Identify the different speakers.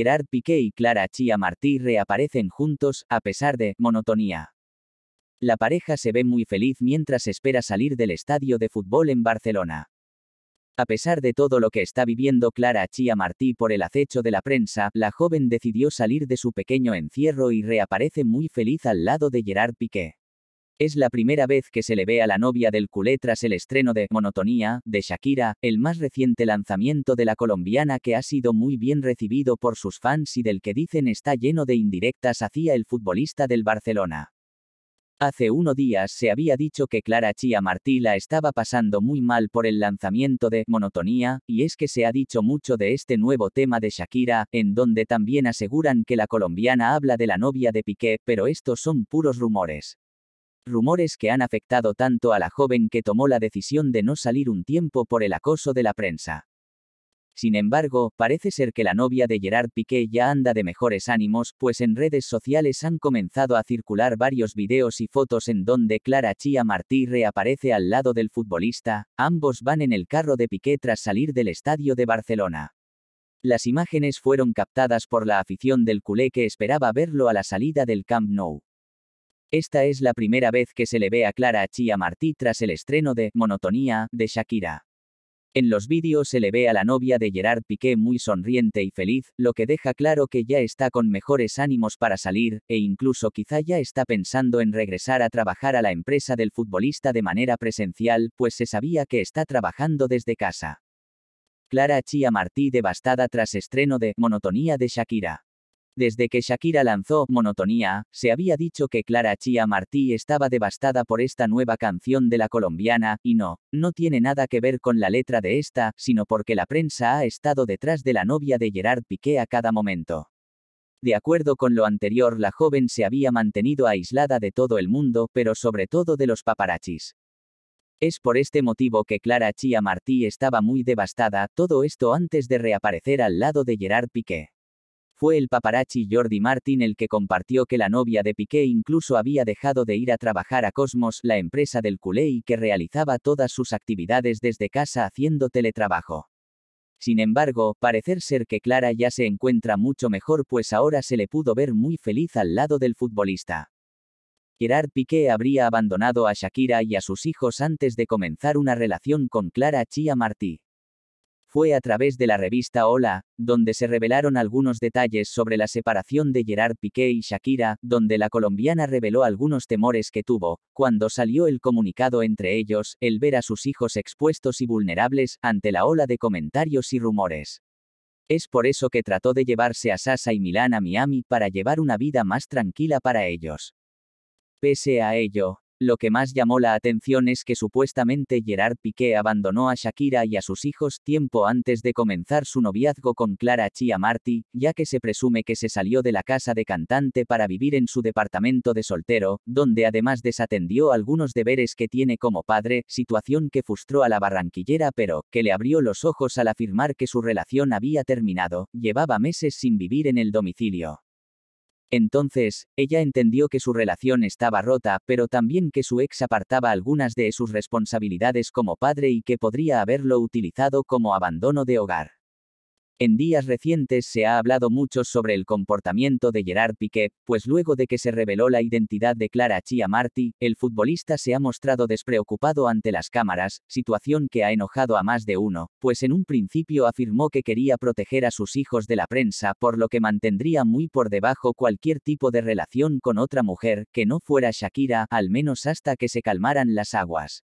Speaker 1: Gerard Piqué y Clara Chia Martí reaparecen juntos, a pesar de monotonía. La pareja se ve muy feliz mientras espera salir del estadio de fútbol en Barcelona. A pesar de todo lo que está viviendo Clara Chia Martí por el acecho de la prensa, la joven decidió salir de su pequeño encierro y reaparece muy feliz al lado de Gerard Piqué. Es la primera vez que se le ve a la novia del culé tras el estreno de Monotonía, de Shakira, el más reciente lanzamiento de la colombiana que ha sido muy bien recibido por sus fans y del que dicen está lleno de indirectas hacia el futbolista del Barcelona. Hace unos días se había dicho que Clara Chia Martí la estaba pasando muy mal por el lanzamiento de Monotonía, y es que se ha dicho mucho de este nuevo tema de Shakira, en donde también aseguran que la colombiana habla de la novia de Piqué, pero estos son puros rumores rumores que han afectado tanto a la joven que tomó la decisión de no salir un tiempo por el acoso de la prensa. Sin embargo, parece ser que la novia de Gerard Piqué ya anda de mejores ánimos, pues en redes sociales han comenzado a circular varios videos y fotos en donde Clara Chia Martí reaparece al lado del futbolista, ambos van en el carro de Piqué tras salir del estadio de Barcelona. Las imágenes fueron captadas por la afición del culé que esperaba verlo a la salida del Camp Nou. Esta es la primera vez que se le ve a Clara Chia Martí tras el estreno de Monotonía de Shakira. En los vídeos se le ve a la novia de Gerard Piqué muy sonriente y feliz, lo que deja claro que ya está con mejores ánimos para salir, e incluso quizá ya está pensando en regresar a trabajar a la empresa del futbolista de manera presencial, pues se sabía que está trabajando desde casa. Clara Chia Martí devastada tras estreno de Monotonía de Shakira. Desde que Shakira lanzó Monotonía, se había dicho que Clara Chia Martí estaba devastada por esta nueva canción de la colombiana, y no, no tiene nada que ver con la letra de esta, sino porque la prensa ha estado detrás de la novia de Gerard Piqué a cada momento. De acuerdo con lo anterior, la joven se había mantenido aislada de todo el mundo, pero sobre todo de los paparachis. Es por este motivo que Clara Chia Martí estaba muy devastada, todo esto antes de reaparecer al lado de Gerard Piqué. Fue el paparazzi Jordi Martin el que compartió que la novia de Piqué incluso había dejado de ir a trabajar a Cosmos, la empresa del culé y que realizaba todas sus actividades desde casa haciendo teletrabajo. Sin embargo, parecer ser que Clara ya se encuentra mucho mejor pues ahora se le pudo ver muy feliz al lado del futbolista. Gerard Piqué habría abandonado a Shakira y a sus hijos antes de comenzar una relación con Clara Chia Martí fue a través de la revista Hola, donde se revelaron algunos detalles sobre la separación de Gerard Piqué y Shakira, donde la colombiana reveló algunos temores que tuvo, cuando salió el comunicado entre ellos, el ver a sus hijos expuestos y vulnerables ante la ola de comentarios y rumores. Es por eso que trató de llevarse a Sasa y Milán a Miami para llevar una vida más tranquila para ellos. Pese a ello, lo que más llamó la atención es que supuestamente Gerard Piqué abandonó a Shakira y a sus hijos tiempo antes de comenzar su noviazgo con Clara Marty, ya que se presume que se salió de la casa de cantante para vivir en su departamento de soltero, donde además desatendió algunos deberes que tiene como padre, situación que frustró a la barranquillera pero, que le abrió los ojos al afirmar que su relación había terminado, llevaba meses sin vivir en el domicilio. Entonces, ella entendió que su relación estaba rota, pero también que su ex apartaba algunas de sus responsabilidades como padre y que podría haberlo utilizado como abandono de hogar. En días recientes se ha hablado mucho sobre el comportamiento de Gerard Piqué, pues luego de que se reveló la identidad de Clara Chia Marty, el futbolista se ha mostrado despreocupado ante las cámaras, situación que ha enojado a más de uno, pues en un principio afirmó que quería proteger a sus hijos de la prensa, por lo que mantendría muy por debajo cualquier tipo de relación con otra mujer que no fuera Shakira, al menos hasta que se calmaran las aguas.